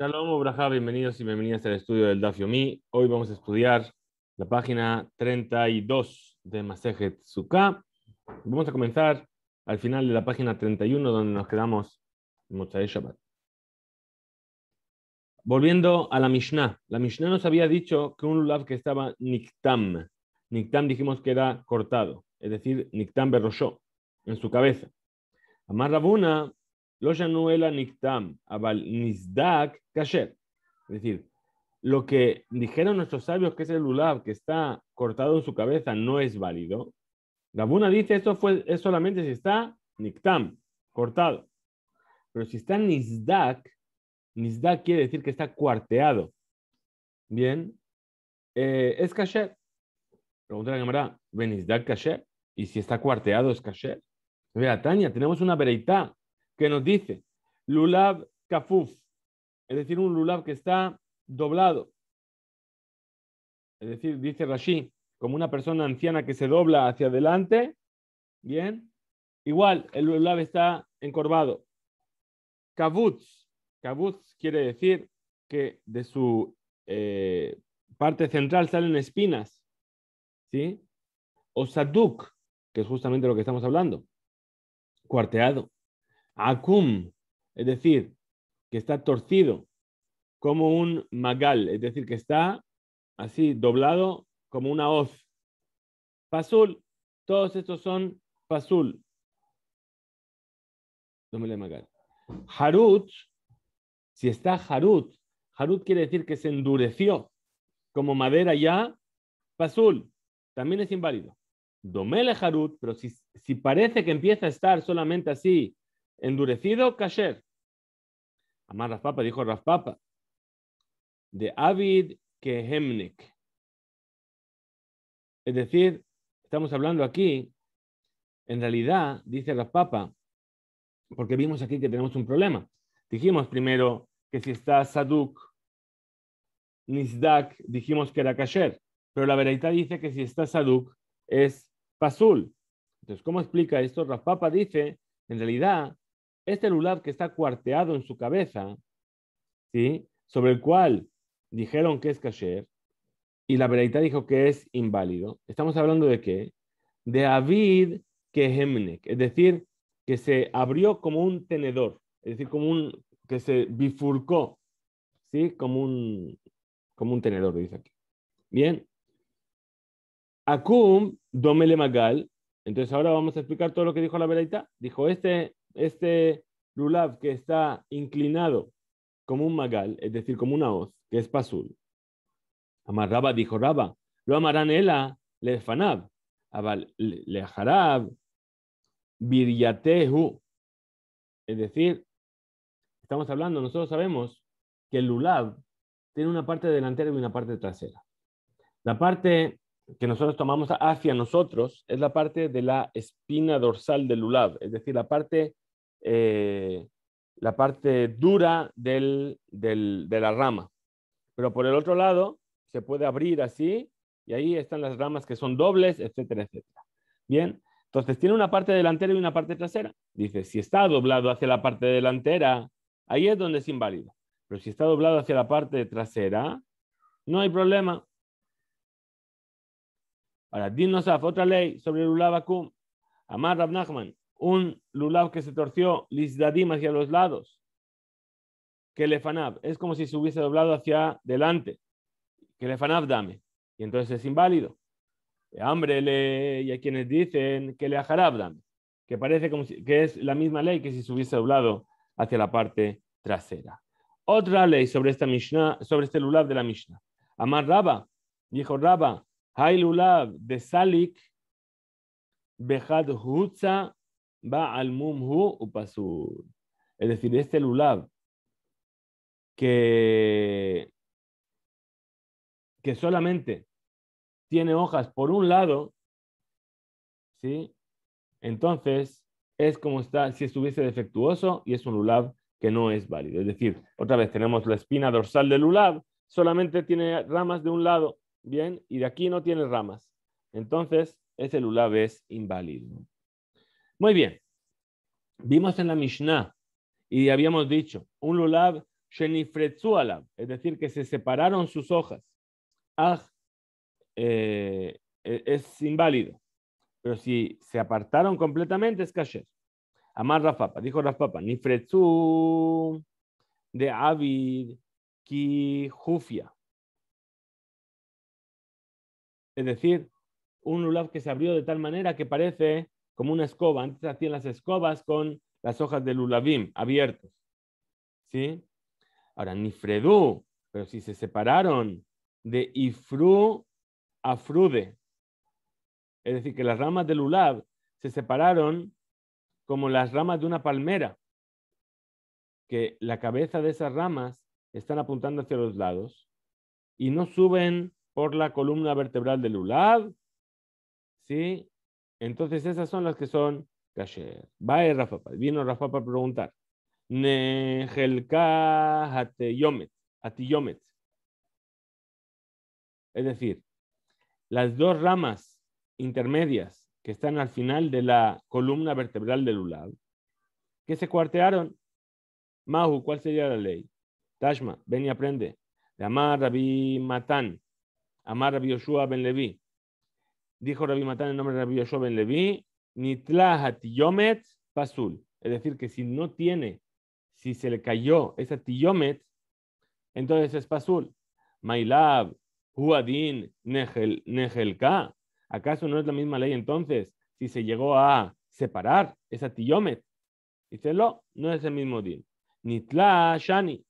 Shalom Ubraja, bienvenidos y bienvenidas al estudio del dafiomi Hoy vamos a estudiar la página 32 de Masejet Sukkah. Vamos a comenzar al final de la página 31, donde nos quedamos en Shabbat. Volviendo a la Mishnah. La Mishnah nos había dicho que un lulav que estaba Niktam. Niktam dijimos que era cortado, es decir, Niktam berroshó, en su cabeza. Amar Rabuna lo niktam, abal nizdak kasher. Es decir, lo que dijeron nuestros sabios que es el ulab, que está cortado en su cabeza no es válido. Gabuna dice esto fue, es solamente si está niktam, cortado. Pero si está nizdak, nizdak quiere decir que está cuarteado. Bien, eh, es kasher. Pregunta la cámara, nizdak kasher? ¿Y si está cuarteado es kasher? Vea, Tania, tenemos una veridad que nos dice Lulab kafuf, es decir, un lulab que está doblado. Es decir, dice Rashi, como una persona anciana que se dobla hacia adelante, bien, igual el lulav está encorvado. Kavutz, kavutz quiere decir que de su eh, parte central salen espinas, ¿sí? O saduk, que es justamente lo que estamos hablando, cuarteado. Akum, es decir, que está torcido, como un magal, es decir, que está así doblado como una hoz. Pasul, todos estos son pasul. Domele magal. Harut, si está harut, harut quiere decir que se endureció como madera ya, pasul, también es inválido. Domele harut, pero si parece que empieza a estar solamente así endurecido kasher. Amar Papa dijo rafapa de Avid Kehemnik. Es decir, estamos hablando aquí, en realidad, dice rafapa porque vimos aquí que tenemos un problema. Dijimos primero que si está Saduk, Nisdak, dijimos que era Kasher, pero la verdad dice que si está Saduk es Pasul. Entonces, ¿cómo explica esto? rafapa dice, en realidad, este celular que está cuarteado en su cabeza, ¿sí? sobre el cual dijeron que es kasher, y la veredita dijo que es inválido, estamos hablando de qué? De Avid Kehemnek, es decir, que se abrió como un tenedor, es decir, como un, que se bifurcó, ¿sí? como, un, como un tenedor, dice aquí. Bien. Akum Domele Magal. Entonces ahora vamos a explicar todo lo que dijo la veredita. Dijo, este este lulav que está inclinado como un magal, es decir, como una hoz, que es pasul. Amarraba dijo Raba, lo amarán le lefanab, abal lejarab viryatehu. Es decir, estamos hablando, nosotros sabemos que el lulav tiene una parte delantera y una parte trasera. La parte que nosotros tomamos hacia nosotros es la parte de la espina dorsal del lulav, es decir, la parte eh, la parte dura del, de la rama. Pero por el otro lado, se puede abrir así y ahí están las ramas que son dobles, etcétera, etcétera. Bien, entonces tiene una parte delantera y una parte trasera. Dice, si está doblado hacia la parte delantera, ahí es donde es inválido. Pero si está doblado hacia la parte trasera, no hay problema. Ahora, dinosaf, otra ley sobre el ulavakum, Amar Rab Nachman un lulav que se torció lisdadim hacia los lados, que lefanab, es como si se hubiese doblado hacia delante, que lefanab dame, y entonces es inválido. Hambre le, y a quienes dicen que le que parece como que es la misma ley que si se hubiese doblado hacia la parte trasera. Otra ley sobre esta Mishnah, sobre este lulav de la Mishnah. Amar Rabba, dijo Rabba, hay lulav de Salik, Behad Hutza va al mumhu upasur. Es decir, este lulab que, solamente tiene hojas por un lado, ¿sí? entonces es como está si estuviese defectuoso y es un lulab que no es válido. Es decir, otra vez tenemos la espina dorsal del lulab, solamente tiene ramas de un lado, bien, y de aquí no tiene ramas. Entonces, ese lulab es inválido. Muy bien. Vimos en la Mishnah y habíamos dicho, un lulav shenifretzu es decir, que se separaron sus hojas. Ah, eh, es inválido. Pero si se apartaron completamente, es kasher. Amar Rafapa, dijo Rafapa, nifretzu de avid ki jufia. Es decir, un lulav que se abrió de tal manera que parece como una escoba. Antes hacían las escobas con las hojas de lulavim abiertas, ¿Sí? Ahora, Nifredú, pero si se separaron de Ifru a Frude, es decir, que las ramas del lulav se separaron como las ramas de una palmera, que la cabeza de esas ramas están apuntando hacia los lados y no suben por la columna vertebral del lulav, ¿sí? Entonces esas son las que son kasher. Va Rafa, vino Rafa para preguntar. yomet. Es decir, las dos ramas intermedias que están al final de la columna vertebral del ulado, que se cuartearon. Mahu, ¿cuál sería la ley? Tashma, ven y aprende. De Amar Rabbi Matan, Amar Rabbi Yoshua ben Levi, dijo Rabbi Matán en nombre de Rabbi Yoshua Levi, Nitlahat Yomet Pasul. Es decir, que si no tiene, si se le cayó esa Tiyomet, entonces es Pasul. Mailab, Huadin, Nehelka ¿Acaso no es la misma ley entonces si se llegó a separar esa Tiyomet? Dice, no, no es el mismo din. Nitla Shani,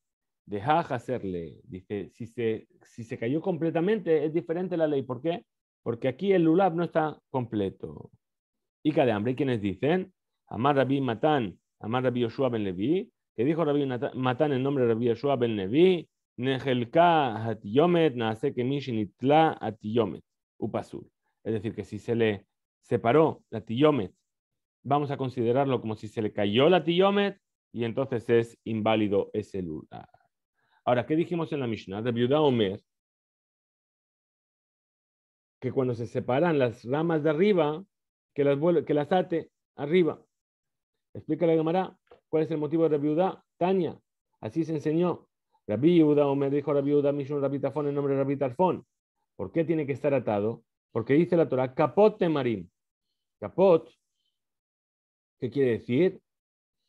deja hacerle. Dice, si se, si se cayó completamente, es diferente la ley. ¿Por qué? porque aquí el Lulab no está completo. Y cada hambre, quienes dicen, Amar Rabbi matan, Amar Rabbi Yoshua ben Levi, que dijo Rabbi matan el nombre de Rabbi Yoshua ben Levi, Nejelka hatiyomet, Naaseke Mishinitla atiyomet, upasur. Es decir, que si se le separó la tiyomet, vamos a considerarlo como si se le cayó la tiyomet y entonces es inválido ese Lulab. Ahora, ¿qué dijimos en la Mishnah? Viuda Omer que cuando se separan las ramas de arriba, que las, que las ate arriba. Explícale, la Gemara cuál es el motivo de la viuda. Tania, así se enseñó. viuda, o me dijo la viuda, Mishun Rabbi en nombre de Rabbi ¿Por qué tiene que estar atado? Porque dice la Torah, capote marim. Capot, ¿qué quiere decir?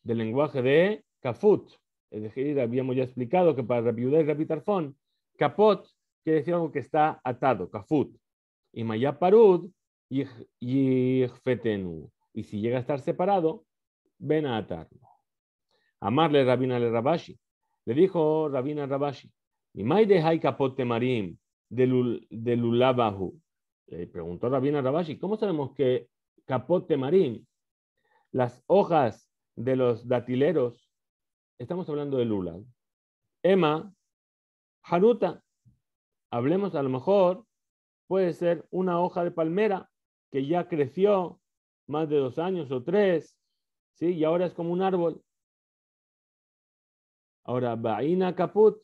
Del lenguaje de kafut. Es decir, habíamos ya explicado que para la Yehuda y capot quiere decir algo que está atado, kafut. Y si llega a estar separado, ven a atarlo. Amarle Rabina le Rabashi. Le dijo Rabina Rabashi, y de marim de Le preguntó Rabina Rabashi, ¿cómo sabemos que capote marim, las hojas de los datileros, estamos hablando de lula. Emma, Haruta, hablemos a lo mejor puede ser una hoja de palmera que ya creció más de dos años o tres, ¿sí? y ahora es como un árbol. Ahora, vaina, Caput,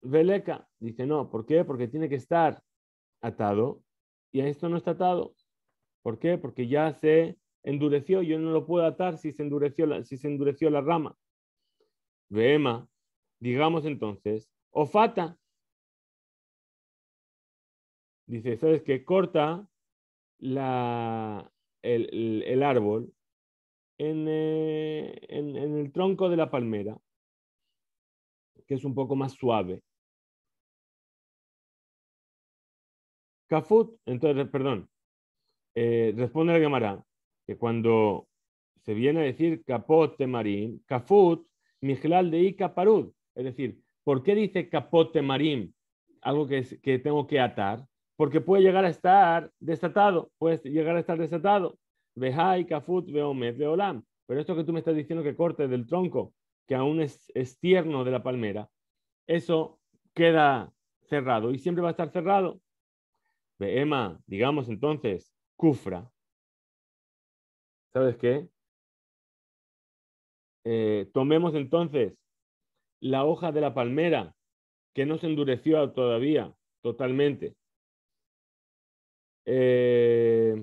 Veleca, dice no, ¿por qué? Porque tiene que estar atado y a esto no está atado. ¿Por qué? Porque ya se endureció, yo no lo puedo atar si se endureció la, si se endureció la rama. Vema, digamos entonces, Ofata, dice, ¿sabes qué? Corta el, árbol eh, en, el tronco de la palmera, que es un poco más suave. Cafut, entonces, perdón, eh, responde la Gemara que cuando se viene a decir capote Marín, caput mijlal de caparud es decir, ¿por qué dice capote Marín Algo que, que tengo que atar porque puede llegar a estar desatado, puede llegar a estar desatado. Vejai, Kafut, Veomet, Veolam. Pero esto que tú me estás diciendo que corte del tronco, que aún es, tierno de la palmera, eso queda cerrado y siempre va a estar cerrado. Emma, digamos entonces, Kufra. ¿Sabes qué? Eh, tomemos entonces la hoja de la palmera que no se endureció todavía totalmente eh,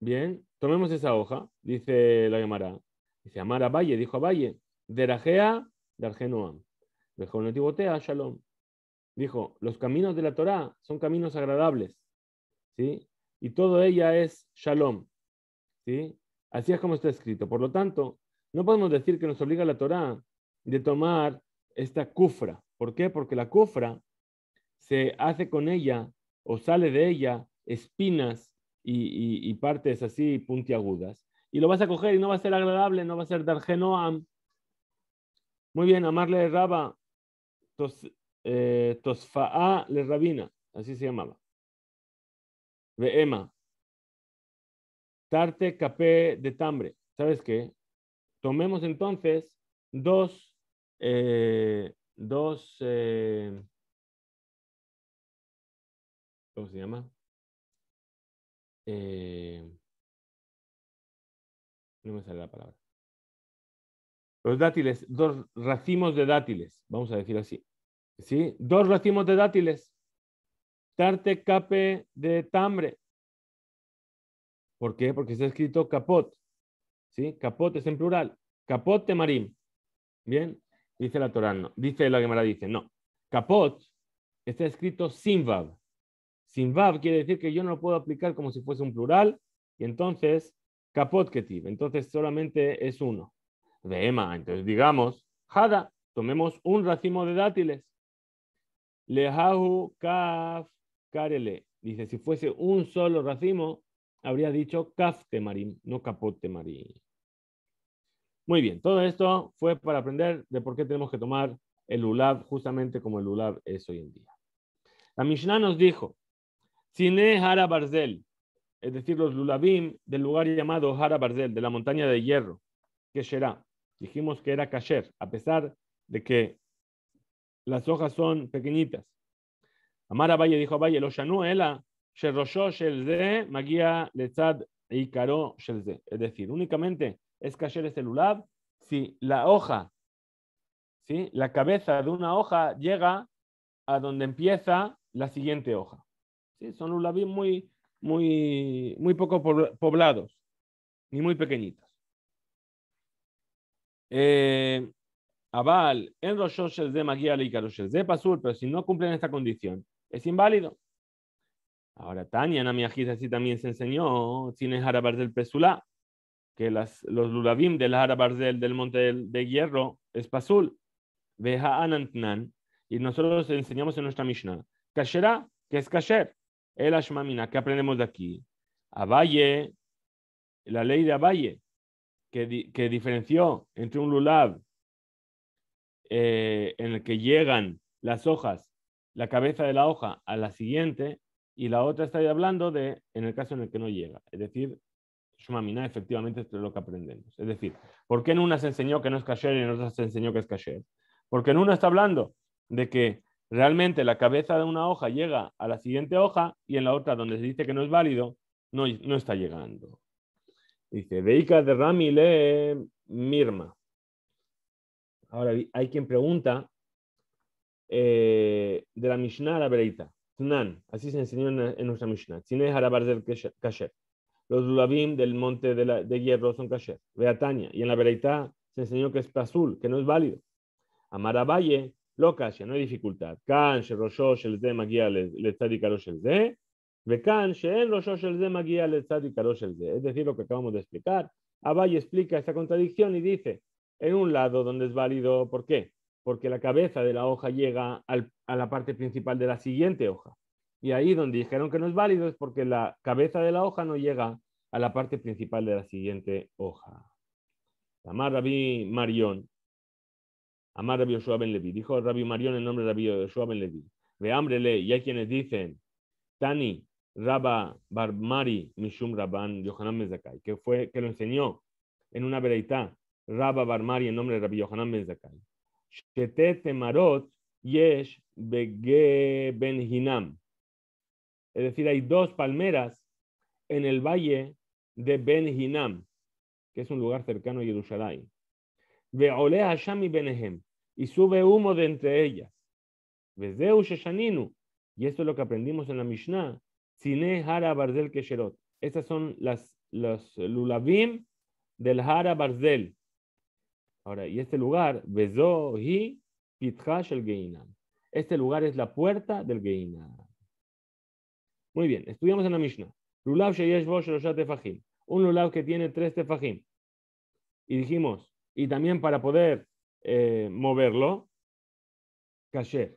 bien, tomemos esa hoja, dice la Gemara. Dice Amara Valle, dijo a Valle, Derajea de Argenoam, de Tibotea, Shalom. Dijo, los caminos de la Torá son caminos agradables, ¿sí? Y todo ella es Shalom, ¿sí? Así es como está escrito. Por lo tanto, no podemos decir que nos obliga la Torá de tomar esta cufra. ¿Por qué? Porque la cufra se hace con ella o sale de ella espinas y, partes así puntiagudas. Y lo vas a coger y no va a ser agradable, no va a ser genoa. Muy bien, amarle raba, tos, eh, tosfaa le rabina, así se llamaba. Veema, tarte capé de tambre. ¿Sabes qué? Tomemos entonces dos, eh, dos eh, ¿cómo se llama? Eh, no me sale la palabra. Los dátiles, dos racimos de dátiles, vamos a decir así. ¿Sí? Dos racimos de dátiles. Tarte cape de tambre. ¿Por qué? Porque está escrito capot. ¿Sí? Capot es en plural. Capote de marim. Bien, dice la Torah, no. Dice la Gemara, dice, no. Capot está escrito sin sin Vav quiere decir que yo no lo puedo aplicar como si fuese un plural, y entonces Kapot Ketiv, entonces solamente es uno. ema. entonces digamos, jada. tomemos un racimo de dátiles. Lehahu Kaf Karele, dice, si fuese un solo racimo, habría dicho Kaf Temarim, no Kapot Temarim. Muy bien, todo esto fue para aprender de por qué tenemos que tomar el ULAB justamente como el ULAB es hoy en día. La Mishnah nos dijo Cine Hara Barzel, es decir, los Lulabim del lugar llamado Hara Barzel, de la montaña de hierro, que será. Dijimos que era Kasher, a pesar de que las hojas son pequeñitas. Amara Valle dijo a Valle, lo Shanuela, Shelze, Magia Lezad y Karo Shelze. Es decir, únicamente es Kasher es el Lulab si la hoja, si la cabeza de una hoja llega a donde empieza la siguiente hoja. ¿sí? Son ulabim muy, muy, muy poco poblados ni muy pequeñitos. Eh, Aval, en Roshoshes de y de Pasul, pero si no cumplen esta condición, es inválido. Ahora, Tania, Namiajis, así también se enseñó, tiene Harabar del Pesulá, que las, los Lulabim del Harabar del, del Monte de Hierro es Pasul, Veja Anantnan, y nosotros enseñamos en nuestra Mishnah, Kasherá, que es Kasher, el Ashmamina, ¿qué aprendemos de aquí? valle la ley de Abaye, que, que diferenció entre un lulab eh, en el que llegan las hojas, la cabeza de la hoja a la siguiente, y la otra está hablando de en el caso en el que no llega. Es decir, Shmamina, efectivamente, esto es lo que aprendemos. Es decir, ¿por qué en una se enseñó que no es kasher y en otra se enseñó que es kasher? Porque en una está hablando de que Realmente la cabeza de una hoja llega a la siguiente hoja y en la otra donde se dice que no es válido, no, no está llegando. Dice, Veika de Ramile Mirma. Ahora hay quien pregunta eh, de la Mishnah a la Bereita. Tnan, así se enseñó en, nuestra Mishnah. Tine del Kasher. Los lulabim del monte de, hierro son Kasher. Tania, Y en la Bereita se enseñó que es azul que no es válido. Amara Valle, לא no hay dificultad. Es decir, lo que acabamos de explicar. Abay explica esta contradicción y dice, en un lado donde es válido, ¿por qué? Porque la cabeza de la hoja llega a la parte principal de la siguiente hoja. Y ahí donde dijeron que no es válido es porque la cabeza de la hoja no llega a la parte principal de la siguiente hoja. Tamar Rabbi Marión Amar Rabbi Yoshua ben Levi. Dijo Rabbi Marión el nombre de Rabbi Yoshua Levi. y hay quienes dicen, Tani, Rabba Barmari, Mishum Rabban, Yohanan Mezakai, que fue, que lo enseñó en una vereita, Rabba Barmari, en nombre de Rabbi Yohanan Mezakai. Shetet Marot, Yesh Bege Ben Hinam. Es decir, hay dos palmeras en el valle de Ben Hinam, que es un lugar cercano a Jerusalén. ve Hashem y Benehem y sube humo de entre ellas. Y esto es lo que aprendimos en la Mishnah. Estas son las, los del Hara Barzel. Ahora, y este lugar, hi el Geinam. Este lugar es la puerta del Geinam. Muy bien, estudiamos en la Mishnah. Lulav Un lulav que tiene tres tefajim. Y dijimos, y también para poder eh, moverlo, kasher.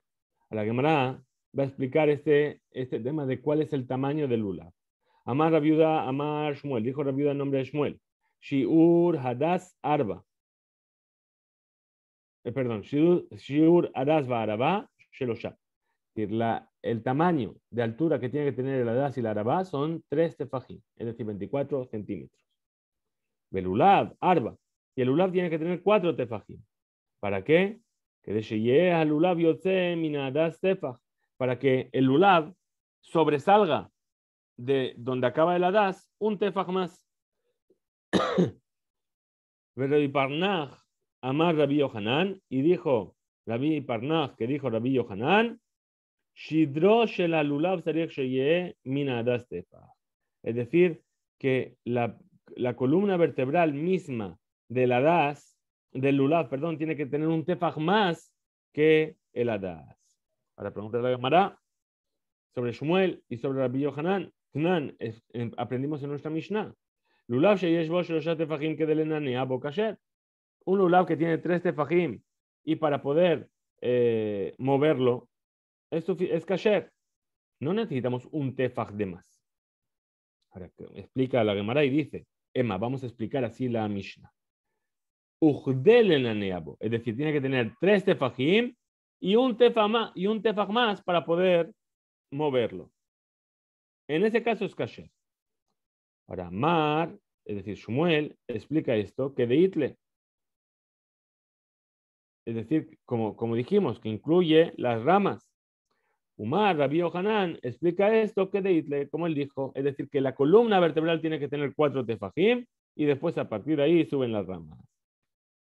A la Gemara va a explicar este, este tema de cuál es el tamaño del lula. Amar viuda Amar Shmuel, dijo Rabiuda el nombre de Shmuel. Shiur Hadas Arba. Eh, perdón, Shiur Hadas Araba Shelosha. La, el tamaño de altura que tiene que tener el Hadas y la Araba son 3 tefají, es decir, 24 centímetros. Belulab, Arba. Y el Ulab tiene que tener cuatro tefají. ¿Para qué? Que de mina Para que el lulav sobresalga de donde acaba el hadas un tefaj más. Amar Rabbi Yohanan y dijo Rabbi Parnach que dijo Rabbi Yohanan Shidro shel alulav Es decir, que la, la columna vertebral misma de la hadas del Lulav, perdón, tiene que tener un Tefaj más que el Adas. Ahora pregunta la Gemara sobre Shmuel y sobre Rabbi Yohanan. Knan, em, aprendimos en nuestra Mishnah. Lulav Tefajim que Un Lulav que tiene tres Tefajim y para poder eh, moverlo es, es Kasher. No necesitamos un Tefaj de más. Ahora explica la Gemara y dice: Emma, vamos a explicar así la Mishnah. Es decir, tiene que tener tres tefajim y un tefaj más, y un para poder moverlo. En ese caso es kasher. Ahora, Mar, es decir, Shmuel, explica esto, que de Itle, es decir, como, como dijimos, que incluye las ramas. Umar, Rabbi Hanan explica esto, que de Itle, como él dijo, es decir, que la columna vertebral tiene que tener cuatro tefajim y después a partir de ahí suben las ramas.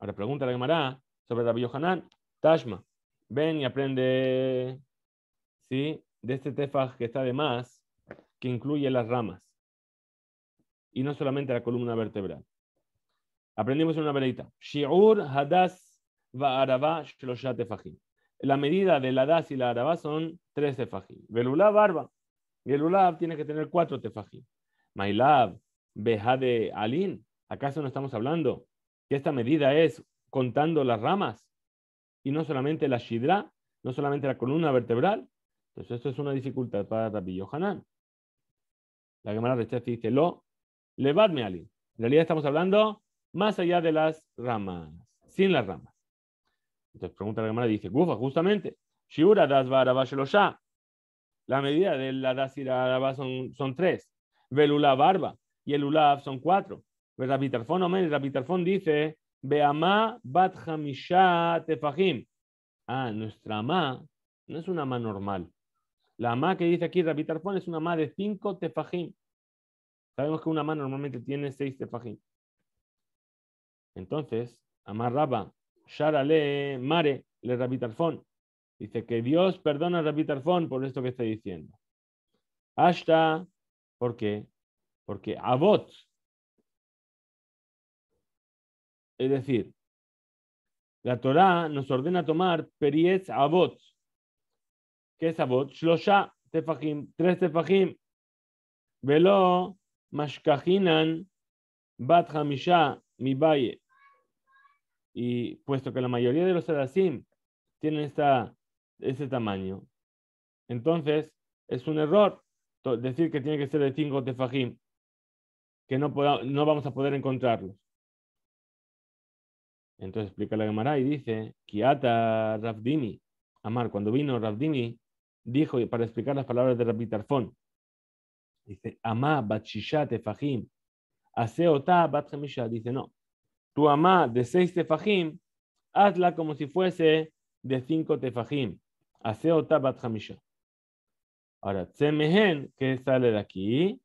Ahora pregunta la Gemara sobre Rabbi Yohanan, Tashma, ven y aprende ¿sí? de este tefaj que está de más, que incluye las ramas y no solamente la columna vertebral. Aprendimos una veredita. Shi'ur, Hadas, va'arabá shloshat Tefajim. La medida de la Hadas y la Araba son tres Tefajim. Belulab Barba. Y tiene que tener cuatro Tefajim. Mailab, de Alin. ¿Acaso no estamos hablando que esta medida es contando las ramas y no solamente la shidra, no solamente la columna vertebral. Entonces esto es una dificultad para Rabbi Yohanan. La Gemara y dice, lo, levadme alí. En realidad estamos hablando más allá de las ramas, sin las ramas. Entonces pregunta la Gemara y dice, gufa, justamente, shiura das La medida de la dasira son, son tres. Velula barba y el ulav son cuatro. Pues Rabitarfón Peterfon Omer, dice, Beamá bat tefajim. Ah, nuestra ma no es una ma normal. La ma que dice aquí Tarfón, es una ma de cinco tefajim. Sabemos que una ma normalmente tiene seis tefajim. Entonces, amarraba, le mare, le Rabitarfón. Dice que Dios perdona a Tarfón por esto que está diciendo. Hasta, ¿por qué? Porque Avot, Es decir, la Torá nos ordena tomar Periez avot. que es avot? Shlosha tefajim, tres tefajim. Velo mashkahinan, bat hamisha mi Y puesto que la mayoría de los adasim tienen esta, tamaño, entonces es un error decir que tiene que ser de cinco tefajim, que no, no vamos a poder encontrarlos. Entonces explica la Gemara y dice, Kiata Rafdimi, Amar, cuando vino Rafdimi, dijo, para explicar las palabras de Rabbi Tarfón, dice, Amá Bachisha Tefajim, Aseota Batjamisha, dice, no, tu Amá de seis Tefajim, hazla como si fuese de cinco Tefajim, Aseota Batjamisha. Ahora, Tsemehen, que sale de aquí,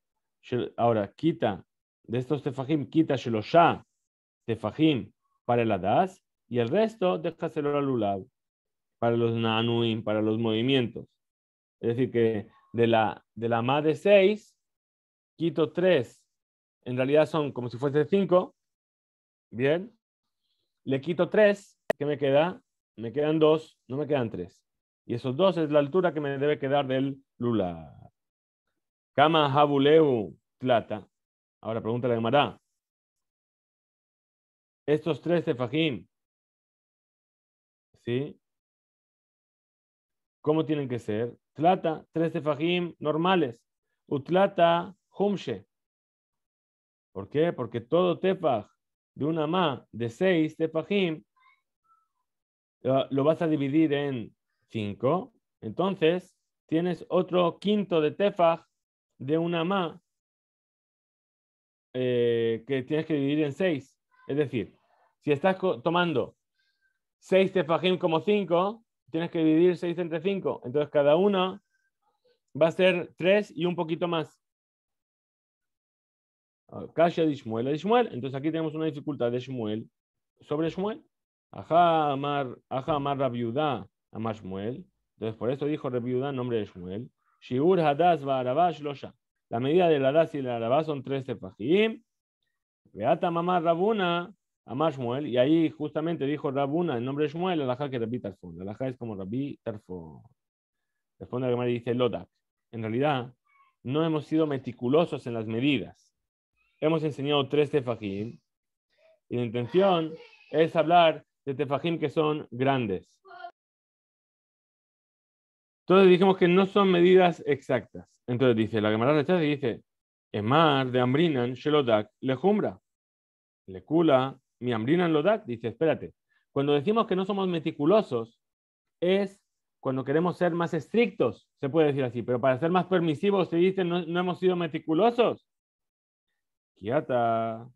ahora quita, de estos Tefajim, quita Shelosha Tefajim, para el Adas, y el resto déjaselo al Lulao, para los nanuin para los movimientos. Es decir, que de la, de la más de 6, quito 3, en realidad son como si fuese 5, bien, le quito 3, ¿qué me queda? Me quedan 2, no me quedan 3. Y esos 2 es la altura que me debe quedar del Lula. Kama Jabuleu Plata. Ahora pregunta la Mará estos tres tefajim, ¿sí? ¿Cómo tienen que ser? Tlata, tres tefajim normales. Utlata, humshe. ¿Por qué? Porque todo tefaj de una ma de seis tefajim eh, lo vas a dividir en cinco. Entonces, tienes otro quinto de tefaj de una ma eh, que tienes que dividir en seis. Es decir, si estás tomando 6 tefajim como 5, tienes que dividir 6 entre 5. Entonces cada uno va a ser 3 y un poquito más. Ah, Kasha de Shmuel, Shmuel. Entonces aquí tenemos una dificultad de Shmuel sobre Shmuel. Ajá, Amar, Ajá, Amar, Rabiudá, Amar Shmuel. Entonces por eso dijo Rabiudá en nombre de Shmuel. Shiur, Hadas, Barabash Shlosha. La medida de la Hadas y la Arabá son 3 tefajim Beata mamá Rabuna, a Shmuel, y ahí justamente dijo Rabuna en nombre de Shmuel, alajá que Rabbi Tarfón. Alajá es como Rabbi Tarfón. Responde la y dice Lodak. En realidad, no hemos sido meticulosos en las medidas. Hemos enseñado tres tefajim y la intención es hablar de tefajim que son grandes. Entonces dijimos que no son medidas exactas. Entonces dice, la Gemara de y dice, Emar de Ambrinan, Shelodak, Lejumbra. Lecula, mi ambrina en Lodak, dice, espérate, cuando decimos que no somos meticulosos, es cuando queremos ser más estrictos, se puede decir así, pero para ser más permisivos se dice no, hemos sido meticulosos. Kiata,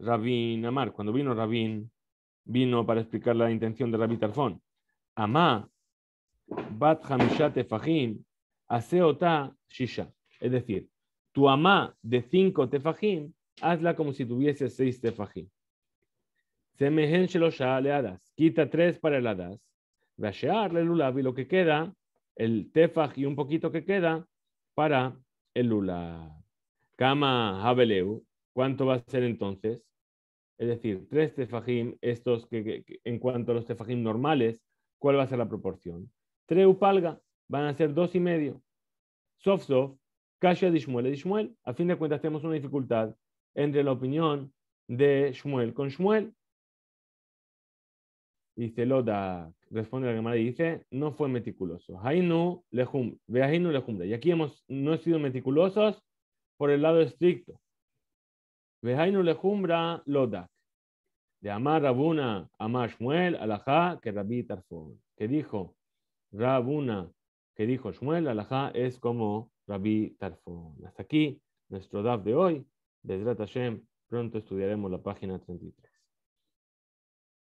Rabin Amar, cuando vino Rabin, vino para explicar la intención de Rabí Tarfón. Amá, Bat Te fajim, Aseota Shisha. Es decir, tu amá de cinco Tefajim hazla como si tuviese seis tefajim. Semejen Shelosha le hadas, quita tres para el hadas, vashear el y lo que queda, el tefaj y un poquito que queda para el lulav. Kama Habeleu, ¿cuánto va a ser entonces? Es decir, tres tefajim, estos que, en cuanto a los tefajim normales, ¿cuál va a ser la proporción? Tres upalga, van a ser dos y medio. Sof sof, kasha dishmuel, dishmuel. A fin de cuentas tenemos una dificultad entre la opinión de Shmuel con Shmuel. Dice Lodak, responde la Gemara y dice, no fue meticuloso. Hainu lejum, Y aquí hemos no he sido meticulosos por el lado estricto. Vehainu lejumbra Lodak. De Amar Rabuna, Amar Shmuel, Alajá, que Rabbi Tarfón. Que dijo Rabuna, que dijo Shmuel, Alajá es como Rabbi Tarfón. Hasta aquí nuestro DAF de hoy la Tashem, pronto estudiaremos la página 33.